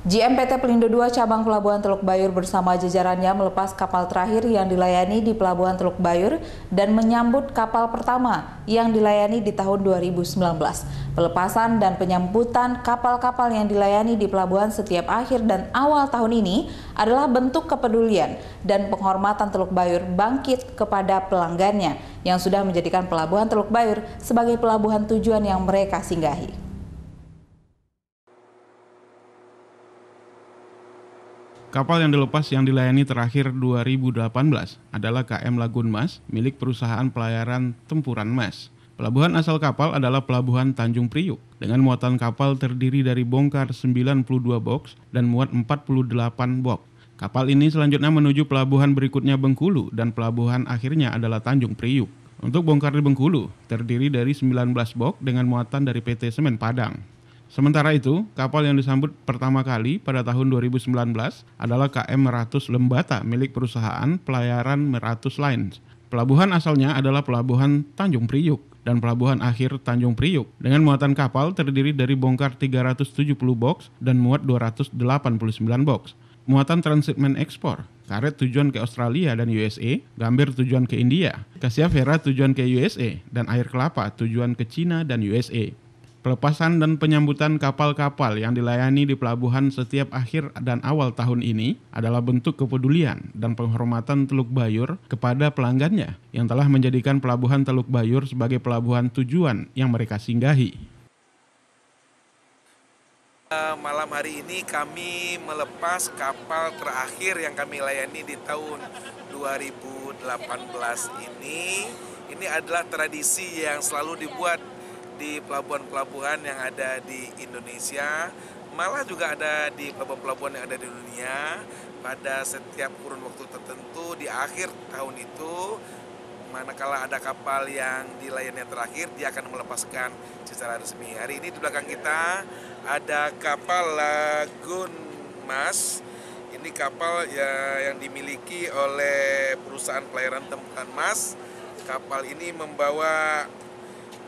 GMPT Pelindo II cabang Pelabuhan Teluk Bayur bersama jajarannya melepas kapal terakhir yang dilayani di Pelabuhan Teluk Bayur dan menyambut kapal pertama yang dilayani di tahun 2019. Pelepasan dan penyambutan kapal-kapal yang dilayani di pelabuhan setiap akhir dan awal tahun ini adalah bentuk kepedulian dan penghormatan Teluk Bayur bangkit kepada pelanggannya yang sudah menjadikan Pelabuhan Teluk Bayur sebagai pelabuhan tujuan yang mereka singgahi. Kapal yang dilepas yang dilayani terakhir 2018 adalah KM Lagun Mas milik perusahaan pelayaran Tempuran Mas. Pelabuhan asal kapal adalah Pelabuhan Tanjung Priuk dengan muatan kapal terdiri dari bongkar 92 box dan muat 48 box. Kapal ini selanjutnya menuju pelabuhan berikutnya Bengkulu dan pelabuhan akhirnya adalah Tanjung Priuk. Untuk bongkar di Bengkulu terdiri dari 19 box dengan muatan dari PT Semen Padang. Sementara itu, kapal yang disambut pertama kali pada tahun 2019 adalah KM Meratus Lembata milik perusahaan Pelayaran Meratus Lines. Pelabuhan asalnya adalah pelabuhan Tanjung Priuk dan pelabuhan akhir Tanjung Priuk dengan muatan kapal terdiri dari bongkar 370 box dan muat 289 box. Muatan transshipment ekspor, karet tujuan ke Australia dan USA, gambir tujuan ke India, Cassia Vera tujuan ke USA, dan air kelapa tujuan ke China dan USA. Pelepasan dan penyambutan kapal-kapal yang dilayani di pelabuhan setiap akhir dan awal tahun ini adalah bentuk kepedulian dan penghormatan Teluk Bayur kepada pelanggannya yang telah menjadikan pelabuhan Teluk Bayur sebagai pelabuhan tujuan yang mereka singgahi. Eh, malam hari ini kami melepas kapal terakhir yang kami layani di tahun 2018 ini. Ini adalah tradisi yang selalu dibuat di pelabuhan-pelabuhan yang ada di Indonesia, malah juga ada di pelabuhan-pelabuhan yang ada di dunia. Pada setiap kurun waktu tertentu di akhir tahun itu, manakala ada kapal yang di layannya terakhir, dia akan melepaskan secara resmi. Hari ini di belakang kita ada kapal Lagun Mas. Ini kapal ya, yang dimiliki oleh perusahaan pelayaran tempatan Mas. Kapal ini membawa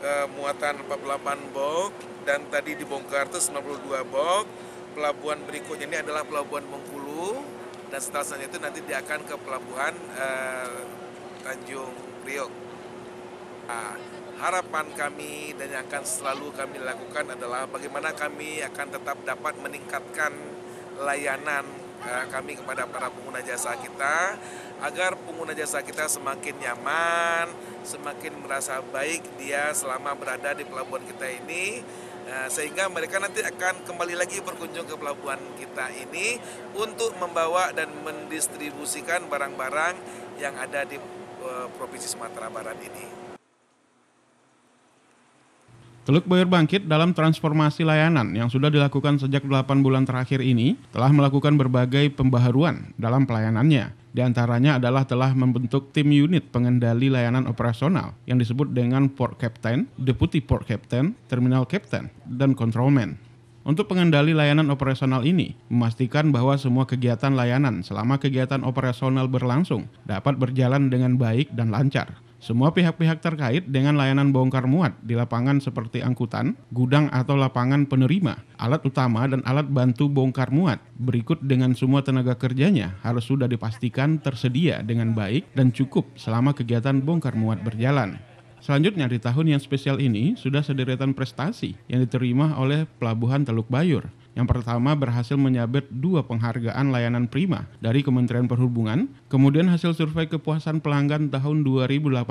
Eh, muatan 48 box dan tadi dibongkar itu 92 box. Pelabuhan berikutnya ini adalah pelabuhan Bengkulu dan setelah itu nanti dia akan ke pelabuhan eh, Tanjung Priok. Nah, harapan kami dan yang akan selalu kami lakukan adalah bagaimana kami akan tetap dapat meningkatkan layanan Eh, kami kepada para pengguna jasa kita agar pengguna jasa kita semakin nyaman, semakin merasa baik dia selama berada di pelabuhan kita ini eh, sehingga mereka nanti akan kembali lagi berkunjung ke pelabuhan kita ini untuk membawa dan mendistribusikan barang-barang yang ada di eh, Provinsi Sumatera Barat ini. Teluk Boyer bangkit dalam transformasi layanan yang sudah dilakukan sejak 8 bulan terakhir ini telah melakukan berbagai pembaharuan dalam pelayanannya. Di antaranya adalah telah membentuk tim unit pengendali layanan operasional yang disebut dengan Port Captain, Deputy Port Captain, Terminal Captain, dan Controlman. Untuk pengendali layanan operasional ini, memastikan bahwa semua kegiatan layanan selama kegiatan operasional berlangsung dapat berjalan dengan baik dan lancar. Semua pihak-pihak terkait dengan layanan bongkar muat di lapangan seperti angkutan, gudang atau lapangan penerima, alat utama dan alat bantu bongkar muat, berikut dengan semua tenaga kerjanya harus sudah dipastikan tersedia dengan baik dan cukup selama kegiatan bongkar muat berjalan. Selanjutnya di tahun yang spesial ini sudah sederetan prestasi yang diterima oleh Pelabuhan Teluk Bayur yang pertama berhasil menyabet dua penghargaan layanan prima dari Kementerian Perhubungan. Kemudian hasil survei kepuasan pelanggan tahun 2018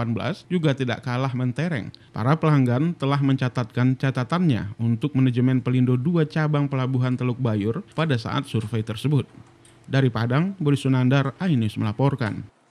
juga tidak kalah mentereng. Para pelanggan telah mencatatkan catatannya untuk manajemen Pelindo dua cabang pelabuhan Teluk Bayur pada saat survei tersebut. Dari Padang, Budi Sunandar, Ainus melaporkan.